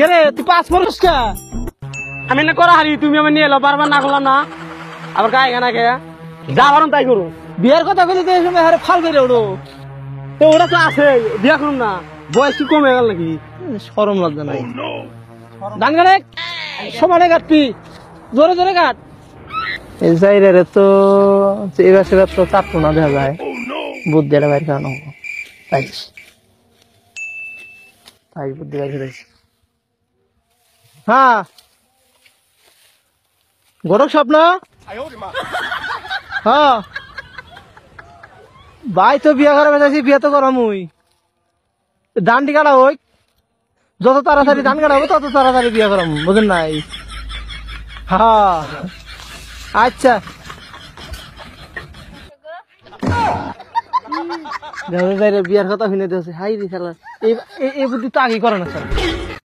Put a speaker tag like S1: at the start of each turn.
S1: গেলে তুই পাস আমি না করা হারি তুমি আমি নিয়ে এলো বারবার না করলাম না আবার গায়ে না কে
S2: যা পারুন তাই করুন বিয়ের কথা বলি হারে ফাল বেড়ে ওড়ো তো ওরা তো আছে বিয়া করুন না বয়স কি কমে গেল নাকি সরম লজ্জা ডান oh, গানে সমানে জোরে জোরে কাট
S3: এই জাইরে তো এবার সেবার তো না দেখা যায় oh, বুদ্ধি বাইর কারণ তাই তাই বুদ্ধি বাইর হ্যাঁ
S4: গোরখ সাপ না হ্যাঁ ভাই তো বিয়া করা বেঁচেছি বিয়া তো করাম ওই ধানটি কাটা ওই যত তাড়াতাড়ি ধান কাটা তত তাড়াতাড়ি বিয়া করাম বুঝেন নাই হ্যাঁ আচ্ছা বিয়ার কথা শুনে দিয়েছে হাই রে এই বুদ্ধি তো আগে করে না স্যার